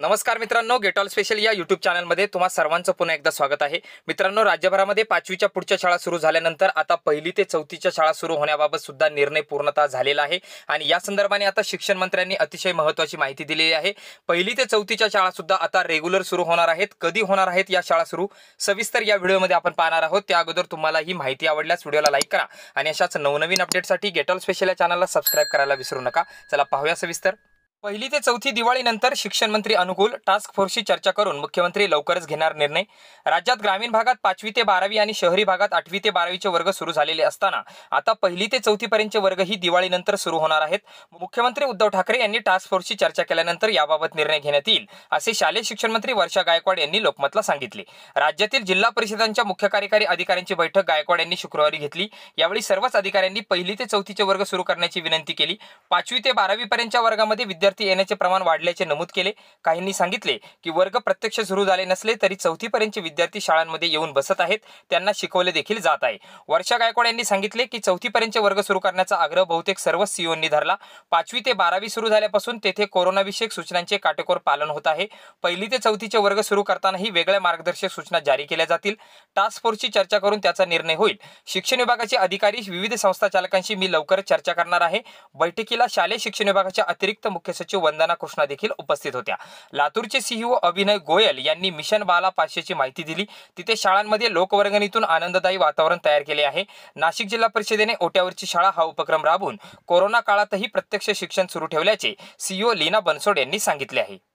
नमस्कार मित्रांनो get all special या युट्यूब चॅनलमध्ये तुम्हा सर्वांचं पुन्हा एकदा स्वागत आहे मित्रांनो राज्यभरामध्ये पाचवीच्या पुढच्या शाळा सुरू झाल्यानंतर आता पहिली ते चौथीच्या शाळा सुरू होण्याबाबत सुद्धा निर्णय पूर्णतः झालेला आहे आणि या संदर्भाने आता शिक्षण मंत्र्यांनी अतिशय महत्त्वाची माहिती दिलेली आहे पहिली ते चौथीच्या शाळा सुद्धा आता रेग्युलर सुरू होणार आहेत कधी होणार आहेत या शाळा सुरू सविस्तर या व्हिडिओमध्ये आपण पाहणार आहोत त्या अगोदर तुम्हाला ही माहिती आवडल्यास व्हिडिओला लाईक करा आणि अशाच नवनवीन अपडेटसाठी गेट ऑल स्पेशल या चॅनलला सबस्क्राईब करायला विसरू नका चला पाहूया सविस्तर पहिली ते चौथी दिवाळीनंतर शिक्षण मंत्री अनुकूल टास्क फोर्सशी चर्चा करून मुख्यमंत्री लवकरच घेणार निर्णय राज्यात ग्रामीण भागात पाचवी ते बारावी आणि शहरी भागात आठवी ते बारावीचे वर्ग सुरू झालेले असताना आता पहिली ते चौथीपर्यंतचे वर्ग ही दिवाळीनंतर सुरू होणार आहेत मुख्यमंत्री उद्धव ठाकरे यांनी टास्क फोर्सची चर्चा केल्यानंतर याबाबत निर्णय घेण्यात येईल असे शालेय शिक्षण मंत्री वर्षा गायकवाड यांनी लोकमतला सांगितले राज्यातील जिल्हा परिषदांच्या मुख्य कार्यकारी अधिकाऱ्यांची बैठक गायकवाड यांनी शुक्रवारी घेतली यावेळी सर्वच अधिकाऱ्यांनी पहिली ते चौथीचे वर्ग सुरू करण्याची विनंती केली पाचवी ते बारावीपर्यंतच्या वर्गामध्ये विद्यार्थी विद्यार्थी येण्याचे प्रमाण वाढल्याचे नमूद केले काहींनी सांगितले की वर्ग प्रत्यक्ष सुरू झाले नसले तरी चौथीपर्यंतचे विद्यार्थी शाळांमध्ये येऊन बसत आहेत त्यांना शिकवले देखील जात आहे वर्षा गायकवाड यांनी सांगितले की चौथीपर्यंतचे वर्ग सुरू करण्याचा आग्रह बहुतेक सर्व सीओंनी धरला पाचवी ते बारावी सुरू झाल्यापासून तेथे कोरोनाविषयक सूचनांचे काटेकोर पालन होत आहे पहिली ते चौथीचे वर्ग सुरू करतानाही वेगळ्या मार्गदर्शक सूचना जारी केल्या जातील टास्क फोर्सची चर्चा करून त्याचा निर्णय होईल शिक्षण विभागाचे अधिकारी विविध संस्था चालकांशी मी लवकर चर्चा करणार आहे बैठकीला शालेय शिक्षण विभागाच्या अतिरिक्त मुख्य सचिव सचिव वंदना कृष्णा देखील उपस्थित होत्या लातूरचे सीईओ e अभिनय गोयल यांनी मिशन बाला पाचशेची माहिती दिली तिथे शाळांमध्ये लोकवर्गणीतून आनंददायी वातावरण तयार केले आहे नाशिक जिल्हा परिषदेने ओट्यावरची शाळा हा उपक्रम राबून कोरोना काळातही प्रत्यक्ष शिक्षण सुरू ठेवल्याचे सीईओ e लीना बनसोड यांनी सांगितले आहे